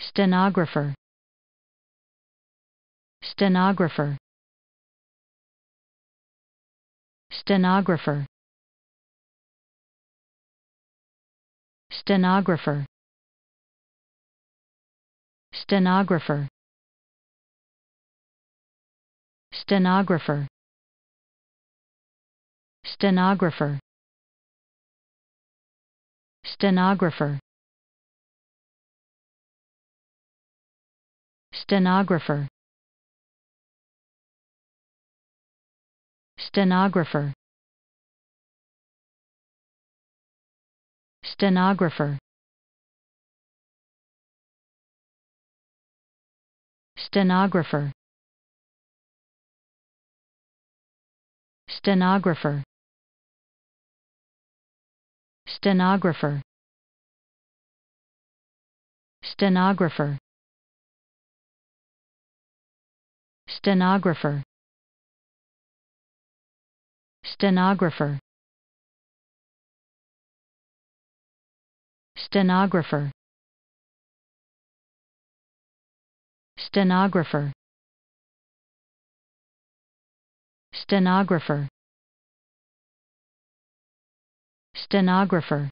stenographer stenographer stenographer stenographer stenographer stenographer stenographer stenographer stenographer stenographer stenographer stenographer stenographer stenographer stenographer stenographer stenographer stenographer stenographer stenographer stenographer